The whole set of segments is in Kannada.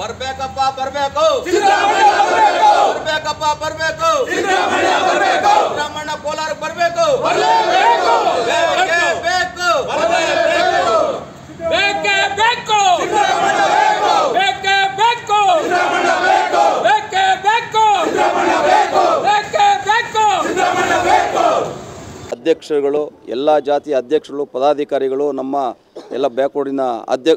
ಬರ್ಬೇಕಪ್ಪ ಬರ್ಬೇಕು ಬರ್ಬೇಕಪ್ಪ ಬರ್ಬೇಕು ಸಿದ್ದರಾಮಣ್ಣ ಕೋಲಾರ ಬರ್ಬೇಕು ಅಧ್ಯಕ್ಷರುಗಳು ಎಲ್ಲ ಜಾತಿಯ ಅಧ್ಯಕ್ಷರುಗಳು ಪದಾಧಿಕಾರಿಗಳು ನಮ್ಮ ಎಲ್ಲ ಬ್ಯಾಕ್ವರ್ಡಿನ ಅಧ್ಯ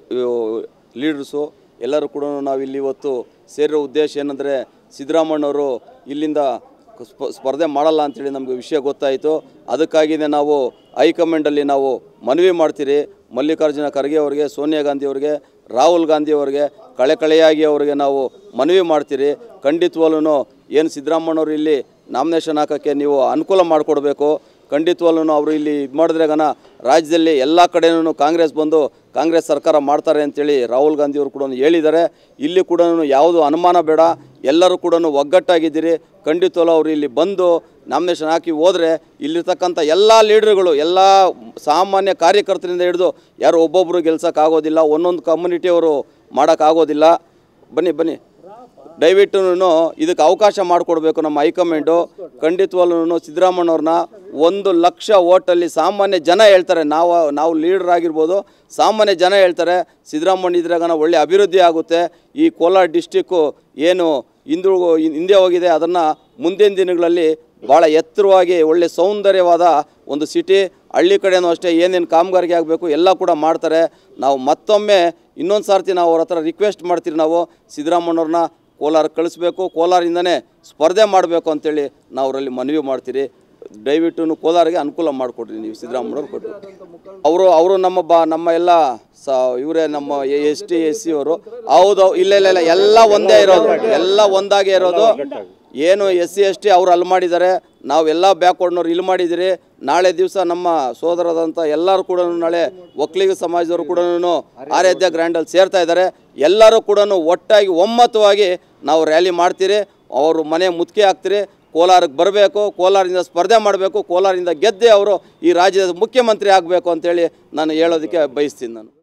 ಲೀಡರ್ಸು ಎಲ್ಲರೂ ಕೂಡ ನಾವು ಇಲ್ಲಿ ಇವತ್ತು ಸೇರಿರೋ ಉದ್ದೇಶ ಏನಂದರೆ ಸಿದ್ದರಾಮಣ್ಣವರು ಇಲ್ಲಿಂದ ಸ್ಪರ್ಧೆ ಮಾಡಲ್ಲ ಅಂಥೇಳಿ ನಮಗೆ ವಿಷಯ ಗೊತ್ತಾಯಿತು ಅದಕ್ಕಾಗಿಯೇ ನಾವು ಹೈಕಮಾಂಡಲ್ಲಿ ನಾವು ಮನವಿ ಮಾಡ್ತೀರಿ ಮಲ್ಲಿಕಾರ್ಜುನ ಖರ್ಗೆ ಅವರಿಗೆ ಸೋನಿಯಾ ಗಾಂಧಿ ಅವರಿಗೆ ರಾಹುಲ್ ಗಾಂಧಿ ಅವರಿಗೆ ಕಳೆಕಳೆಯಾಗಿ ಅವರಿಗೆ ನಾವು ಮನವಿ ಮಾಡ್ತೀರಿ ಖಂಡಿತವಾಗ್ಲೂ ಏನು ಸಿದ್ದರಾಮಣ್ಣವರು ಇಲ್ಲಿ ನಾಮಿನೇಷನ್ ಹಾಕೋಕ್ಕೆ ನೀವು ಅನುಕೂಲ ಮಾಡಿಕೊಡ್ಬೇಕು ಖಂಡಿತವಾಗ್ಲೂ ಅವರು ಇಲ್ಲಿ ಇದು ಮಾಡಿದ್ರೆಗನ ರಾಜ್ಯದಲ್ಲಿ ಎಲ್ಲ ಕಡೆಯೂ ಕಾಂಗ್ರೆಸ್ ಬಂದು ಕಾಂಗ್ರೆಸ್ ಸರ್ಕಾರ ಮಾಡ್ತಾರೆ ಅಂತೇಳಿ ರಾಹುಲ್ ಗಾಂಧಿಯವರು ಕೂಡ ಹೇಳಿದ್ದಾರೆ ಇಲ್ಲಿ ಕೂಡ ಯಾವುದು ಅನುಮಾನ ಬೇಡ ಎಲ್ಲರೂ ಕೂಡ ಒಗ್ಗಟ್ಟಾಗಿದ್ದೀರಿ ಖಂಡಿತವಲ್ಲ ಅವರು ಇಲ್ಲಿ ಬಂದು ನಾಮಿನೇಷನ್ ಹಾಕಿ ಹೋದರೆ ಇಲ್ಲಿರ್ತಕ್ಕಂಥ ಎಲ್ಲ ಲೀಡರ್ಗಳು ಎಲ್ಲ ಸಾಮಾನ್ಯ ಕಾರ್ಯಕರ್ತರಿಂದ ಹಿಡಿದು ಯಾರು ಒಬ್ಬೊಬ್ಬರು ಗೆಲ್ಸೋಕ್ಕಾಗೋದಿಲ್ಲ ಒಂದೊಂದು ಅವರು ಮಾಡೋಕ್ಕಾಗೋದಿಲ್ಲ ಬನ್ನಿ ಬನ್ನಿ ದಯವಿಟ್ಟು ಇದಕ್ಕೆ ಅವಕಾಶ ಮಾಡಿಕೊಡ್ಬೇಕು ನಮ್ಮ ಹೈಕಮಾಂಡು ಖಂಡಿತವಲ್ಲೂ ಸಿದ್ದರಾಮಣ್ಣವ್ರನ್ನ ಒಂದು ಲಕ್ಷ ಓಟಲ್ಲಿ ಸಾಮಾನ್ಯ ಜನ ಹೇಳ್ತಾರೆ ನಾವು ನಾವು ಲೀಡರ್ ಆಗಿರ್ಬೋದು ಸಾಮಾನ್ಯ ಜನ ಹೇಳ್ತಾರೆ ಸಿದ್ದರಾಮಣ್ಣ ಇದ್ರಾಗ ಒಳ್ಳೆ ಅಭಿವೃದ್ಧಿ ಆಗುತ್ತೆ ಈ ಕೋಲಾರ ಡಿಸ್ಟಿಕ್ಕು ಏನು ಹಿಂದೂ ಹಿಂದೆ ಹೋಗಿದೆ ಅದನ್ನು ಮುಂದಿನ ದಿನಗಳಲ್ಲಿ ಭಾಳ ಎತ್ತರವಾಗಿ ಒಳ್ಳೆ ಸೌಂದರ್ಯವಾದ ಒಂದು ಸಿಟಿ ಹಳ್ಳಿ ಕಡೆಯೂ ಅಷ್ಟೇ ಏನೇನು ಕಾಮಗಾರಿಗೆ ಆಗಬೇಕು ಎಲ್ಲ ಕೂಡ ಮಾಡ್ತಾರೆ ನಾವು ಮತ್ತೊಮ್ಮೆ ಇನ್ನೊಂದು ಸಾರ್ತಿ ನಾವು ಅವ್ರ ಹತ್ರ ರಿಕ್ವೆಸ್ಟ್ ಮಾಡ್ತೀರಿ ನಾವು ಸಿದ್ದರಾಮಣ್ಣವ್ರನ್ನ ಕೋಲಾರ ಕಳಿಸ್ಬೇಕು ಕೋಲಾರಿಂದನೇ ಸ್ಪರ್ಧೆ ಮಾಡಬೇಕು ಅಂತೇಳಿ ನಾವು ಅವರಲ್ಲಿ ಮನವಿ ಮಾಡ್ತೀರಿ ದಯವಿಟ್ಟು ಕೋಲಾರಿಗೆ ಅನುಕೂಲ ಮಾಡಿಕೊಡ್ರಿ ನೀವು ಸಿದ್ದರಾಮಯ್ಯವ್ರು ಕೊಟ್ಟು ಅವರು ಅವರು ನಮ್ಮ ಬಾ ನಮ್ಮ ಎಲ್ಲ ಸ ಇವರೇ ನಮ್ಮ ಎಸ್ ಟಿ ಎಸ್ ಸಿ ಅವರು ಹೌದು ಇಲ್ಲ ಇಲ್ಲ ಇಲ್ಲ ಎಲ್ಲ ಒಂದೇ ಇರೋದು ಎಲ್ಲ ಒಂದಾಗೇ ಇರೋದು ಏನು ಎಸ್ ಸಿ ಎಸ್ ಟಿ ಅವ್ರು ಅಲ್ಲಿ ಮಾಡಿದ್ದಾರೆ ನಾವೆಲ್ಲ ಬ್ಯಾಕ್ವರ್ಡ್ನವ್ರು ಇಲ್ಲಿ ಮಾಡಿದ್ದೀರಿ ನಾಳೆ ದಿವಸ ನಮ್ಮ ಸೋದರದಂಥ ಎಲ್ಲರೂ ಕೂಡ ನಾಳೆ ಒಕ್ಕಲಿಗ ಸಮಾಜದವರು ಕೂಡ ಆರಾಧ್ಯ ಗ್ರ್ಯಾಂಡಲ್ಲಿ ಸೇರ್ತಾ ಇದ್ದಾರೆ ಎಲ್ಲರೂ ಕೂಡ ಒಟ್ಟಾಗಿ ಒಮ್ಮತವಾಗಿ ನಾವು ರ್ಯಾಲಿ ಮಾಡ್ತೀರಿ ಅವರು ಮನೆ ಮುತ್ತಿಗೆ ಹಾಕ್ತೀರಿ ಕೋಲಾರಕ್ಕೆ ಬರಬೇಕು ಕೋಲಾರದಿಂದ ಸ್ಪರ್ಧೆ ಮಾಡಬೇಕು ಕೋಲಾರದಿಂದ ಗೆದ್ದೆ ಅವರು ಈ ರಾಜ್ಯದ ಮುಖ್ಯಮಂತ್ರಿ ಆಗಬೇಕು ಅಂತೇಳಿ ನಾನು ಹೇಳೋದಕ್ಕೆ ಬಯಸ್ತೀನಿ ನಾನು